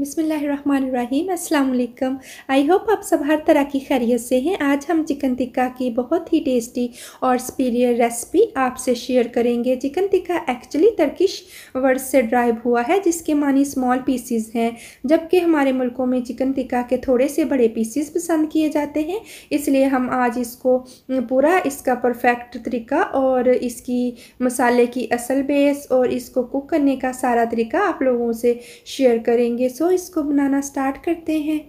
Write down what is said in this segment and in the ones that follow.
बिसमीम् अल्लाम I hope आप सब हर तरह की खैरियत से हैं आज हम चिकन टिक्का की बहुत ही टेस्टी और स्पीरियर रेसिपी आपसे शेयर करेंगे chicken tikka actually Turkish word से ड्राइव हुआ है जिसके मानी स्मॉल पीसीज हैं जबकि हमारे मुल्कों में चिकन टिक्का के थोड़े से बड़े पीसीज पसंद किए जाते हैं इसलिए हम आज इसको पूरा इसका परफेक्ट तरीका और इसकी मसाले की असल बेस और इसको कुक करने का सारा तरीका आप लोगों से शेयर करेंगे सो इसको बनाना स्टार्ट करते हैं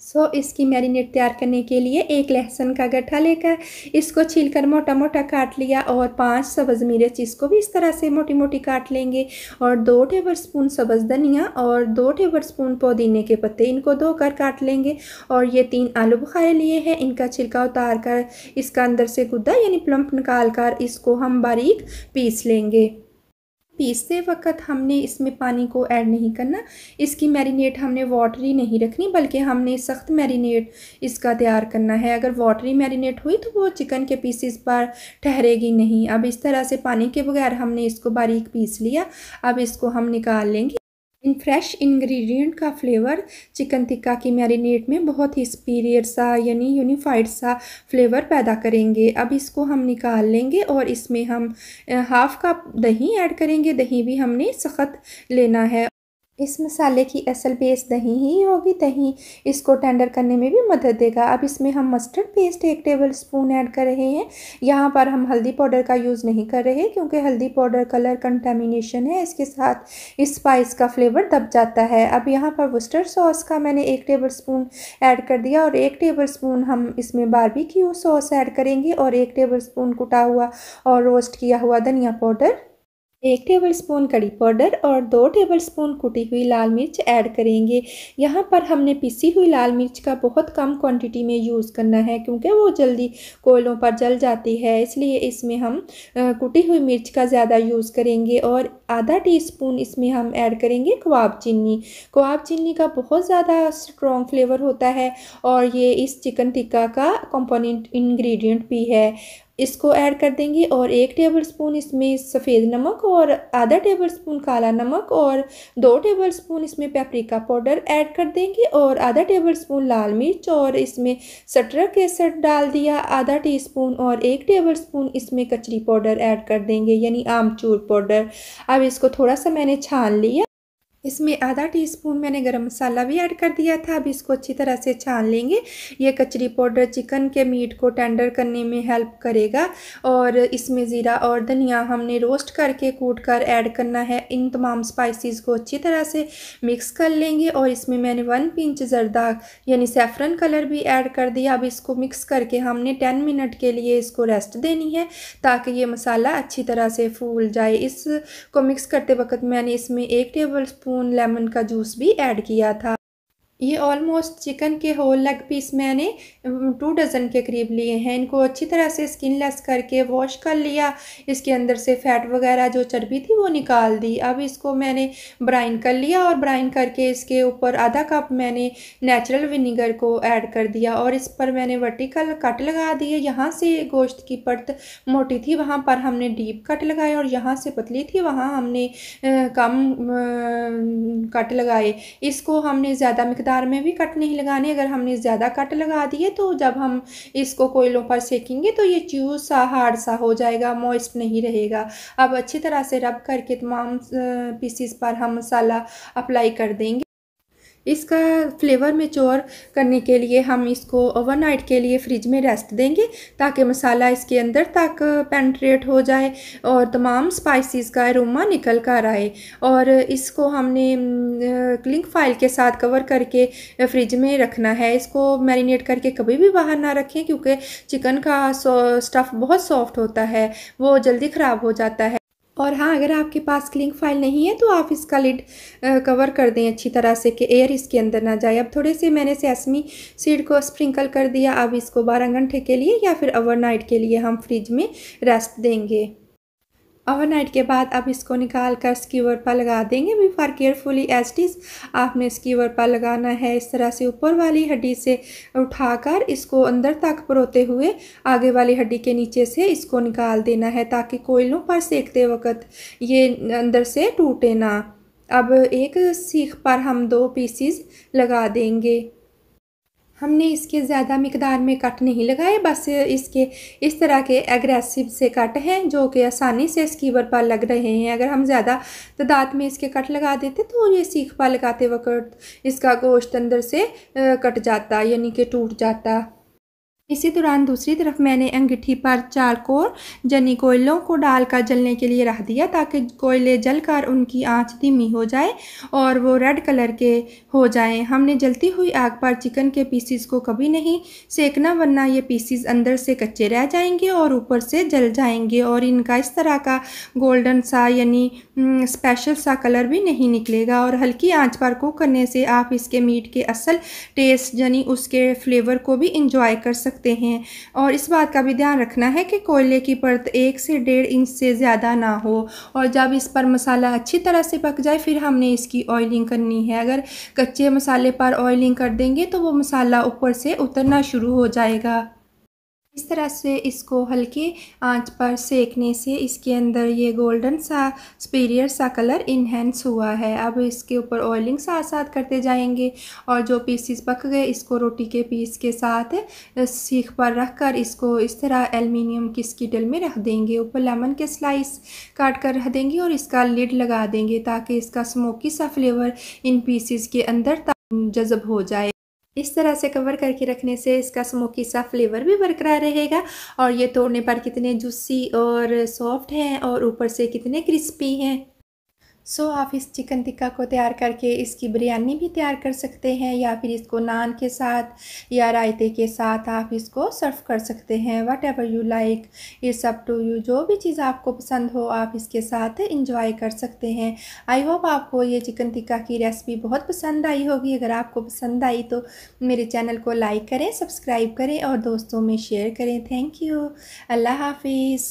सो so, इसकी मैरिनेट तैयार करने के लिए एक लहसुन का गट्ठा लेकर इसको छीलकर मोटा मोटा काट लिया और पांच सब्ज़ मिर्च इसको भी इस तरह से मोटी मोटी काट लेंगे और दो टेबल स्पून सब्ज़ धनिया और दो टेबल स्पून पुदीने के पत्ते इनको धोकर काट लेंगे और ये तीन आलू बुखारे लिए हैं इनका छिलका उतार कर इसका अंदर से गुद्दा यानी प्लम्प निकाल कर इसको हम बारीक पीस लेंगे पीसते वक्त हमने इसमें पानी को ऐड नहीं करना इसकी मैरिनेट हमने वाटरी नहीं रखनी बल्कि हमने सख्त मैरिनेट इसका तैयार करना है अगर वाटरी मैरिनेट हुई तो वो चिकन के पीसेस पर ठहरेगी नहीं अब इस तरह से पानी के बगैर हमने इसको बारीक पीस लिया अब इसको हम निकाल लेंगे इन फ्रेश इंग्रेडिएंट का फ्लेवर चिकन टिक्का की मैरिनेट में बहुत ही स्पीरियर सा यानी यूनिफाइड सा फ्लेवर पैदा करेंगे अब इसको हम निकाल लेंगे और इसमें हम हाफ़ कप दही ऐड करेंगे दही भी हमने सख्त लेना है इस मसाले की असल बेस दही ही होगी दही इसको टेंडर करने में भी मदद देगा अब इसमें हम मस्टर्ड पेस्ट एक टेबल स्पून ऐड कर रहे हैं यहाँ पर हम हल्दी पाउडर का यूज़ नहीं कर रहे क्योंकि हल्दी पाउडर कलर कंटेमिनेशन है इसके साथ इस स्पाइस का फ्लेवर दब जाता है अब यहाँ पर वस्टर्ड सॉस का मैंने एक टेबल स्पून ऐड कर दिया और एक टेबल स्पून हम इसमें बारबी सॉस ऐड करेंगे और एक टेबल स्पून कुटा हुआ और रोस्ट किया हुआ धनिया पाउडर एक टेबलस्पून कड़ी पाउडर और दो टेबलस्पून कुटी हुई लाल मिर्च ऐड करेंगे यहाँ पर हमने पिसी हुई लाल मिर्च का बहुत कम क्वांटिटी में यूज़ करना है क्योंकि वो जल्दी कोयलों पर जल जाती है इसलिए इसमें हम कुटी हुई मिर्च का ज़्यादा यूज़ करेंगे और आधा टीस्पून इसमें हम ऐड करेंगे कबाब चीनी कबाब चीनी का बहुत ज़्यादा स्ट्रॉन्ग फ्लेवर होता है और ये इस चिकन टिक्का का कॉम्पोनेंट इन्ग्रीडियंट भी है इसको ऐड कर देंगे और एक टेबलस्पून इसमें सफ़ेद नमक और आधा टेबलस्पून काला नमक और दो टेबलस्पून इसमें पेपरिका पाउडर ऐड कर देंगे और आधा टेबलस्पून लाल मिर्च और इसमें सटर केसर डाल दिया आधा टीस्पून और एक टेबलस्पून इसमें कचरी पाउडर ऐड कर देंगे यानी आमचूर पाउडर अब इसको थोड़ा सा मैंने छान लिया इसमें आधा टीस्पून मैंने गरम मसाला भी ऐड कर दिया था अब इसको अच्छी तरह से छान लेंगे ये कचरी पाउडर चिकन के मीट को टेंडर करने में हेल्प करेगा और इसमें ज़ीरा और धनिया हमने रोस्ट करके कूट कर ऐड करना है इन तमाम स्पाइसेस को अच्छी तरह से मिक्स कर लेंगे और इसमें मैंने वन पिंच जरदा यानी सेफ़रन कलर भी ऐड कर दिया अब इसको मिक्स करके हमने टेन मिनट के लिए इसको रेस्ट देनी है ताकि ये मसाला अच्छी तरह से फूल जाए इसको मिक्स करते वक्त मैंने इसमें एक टेबल स्पून लेमन का जूस भी ऐड किया था ये ऑलमोस्ट चिकन के होल लेग पीस मैंने टू डज़न के करीब लिए हैं इनको अच्छी तरह से स्किन लेस करके वॉश कर लिया इसके अंदर से फ़ैट वगैरह जो चर्बी थी वो निकाल दी अब इसको मैंने ब्राइन कर लिया और ब्राइन करके इसके ऊपर आधा कप मैंने नेचुरल विनीगर को ऐड कर दिया और इस पर मैंने वर्टिकल कट लगा दिए यहाँ से गोश्त की परत मोटी थी वहाँ पर हमने डीप कट लगाए और यहाँ से पतली थी वहाँ हमने कम कट लगाए इसको हमने ज़्यादा मकदार मकदार में भी कट नहीं लगाने अगर हमने ज़्यादा कट लगा दिए तो जब हम इसको कोयलों पर सेकेंगे तो ये चूस सा हार्ड सा हो जाएगा मॉइस्ट नहीं रहेगा अब अच्छी तरह से रब करके तमाम पीसीस पर हम मसाला अप्लाई कर देंगे इसका फ्लेवर में चोर करने के लिए हम इसको ओवरनाइट के लिए फ्रिज में रेस्ट देंगे ताकि मसाला इसके अंदर तक पेंट्रेट हो जाए और तमाम स्पाइसेस का एरोमा निकल कर आए और इसको हमने क्लिंक फाइल के साथ कवर करके फ्रिज में रखना है इसको मैरिनेट करके कभी भी बाहर ना रखें क्योंकि चिकन का स्टफ़ बहुत सॉफ्ट होता है वो जल्दी ख़राब हो जाता है और हाँ अगर आपके पास क्लिंग फाइल नहीं है तो आप इसका लिड कवर कर दें अच्छी तरह से कि एयर इसके अंदर ना जाए अब थोड़े से मैंने सेसमी सीड को स्प्रिंकल कर दिया अब इसको बारह घंटे के लिए या फिर ओवरनाइट के लिए हम फ्रिज में रेस्ट देंगे ओवरनाइट के बाद अब इसको निकाल कर स्कीवर पर लगा देंगे बिफार केयरफुली एज डीज आपने स्कीवर पर लगाना है इस तरह से ऊपर वाली हड्डी से उठाकर इसको अंदर तक परोते हुए आगे वाली हड्डी के नीचे से इसको निकाल देना है ताकि कोयलों पर सेकते वक्त ये अंदर से टूटे ना अब एक सीख पर हम दो पीसीज लगा देंगे हमने इसके ज़्यादा मकदार में कट नहीं लगाए बस इसके इस तरह के एग्रेसिव से कट हैं जो कि आसानी से स्कीवर पर लग रहे हैं अगर हम ज़्यादा तादाद में इसके कट लगा देते तो ये सीख पर लगाते वक्त इसका गोश्त अंदर से कट जाता यानी कि टूट जाता इसी दौरान दूसरी तरफ मैंने अंगीठी पर चार कोर जनी कोयलों को डालकर जलने के लिए रख दिया ताकि कोयले जलकर उनकी आंच धीमी हो जाए और वो रेड कलर के हो जाएं। हमने जलती हुई आग पर चिकन के पीसीस को कभी नहीं सेकना वरना ये पीसीस अंदर से कच्चे रह जाएंगे और ऊपर से जल जाएंगे और इनका इस तरह का गोल्डन सा यानी स्पेशल सा कलर भी नहीं निकलेगा और हल्की आँच पर कुक करने से आप इसके मीट के असल टेस्ट यानी उसके फ्लेवर को भी इंजॉय कर सकते सकते हैं और इस बात का भी ध्यान रखना है कि कोयले की परत एक से डेढ़ इंच से ज़्यादा ना हो और जब इस पर मसाला अच्छी तरह से पक जाए फिर हमने इसकी ऑयलिंग करनी है अगर कच्चे मसाले पर ऑयलिंग कर देंगे तो वो मसाला ऊपर से उतरना शुरू हो जाएगा इस तरह से इसको हल्के आंच पर सेकने से इसके अंदर ये गोल्डन सा स्पीरियर सा कलर इन्हेंस हुआ है अब इसके ऊपर ऑयलिंग साथ साथ करते जाएंगे और जो पीसीस पक गए इसको रोटी के पीस के साथ सीख पर रख कर इसको इस तरह एल्युमिनियम की स्कीटल में रख देंगे ऊपर लेमन के स्लाइस काट कर रख देंगे और इसका लिड लगा देंगे ताकि इसका स्मोकी सा फ्लेवर इन पीसीस के अंदर जज़ब हो जाए इस तरह से कवर करके रखने से इसका स्मोकी सा फ्लेवर भी बरकरार रहेगा और ये तोड़ने पर कितने जूसी और सॉफ्ट हैं और ऊपर से कितने क्रिस्पी हैं सो so, आप इस चिकन टिक्का को तैयार करके इसकी बिरयानी भी तैयार कर सकते हैं या फिर इसको नान के साथ या रायते के साथ आप इसको सर्व कर सकते हैं whatever you like it's up to you जो भी चीज़ आपको पसंद हो आप इसके साथ इंजॉय कर सकते हैं आई होप आपको ये चिकन टिक्का की रेसिपी बहुत पसंद आई होगी अगर आपको पसंद आई तो मेरे चैनल को लाइक करें सब्सक्राइब करें और दोस्तों में शेयर करें थैंक यू अल्लाह हाफिज़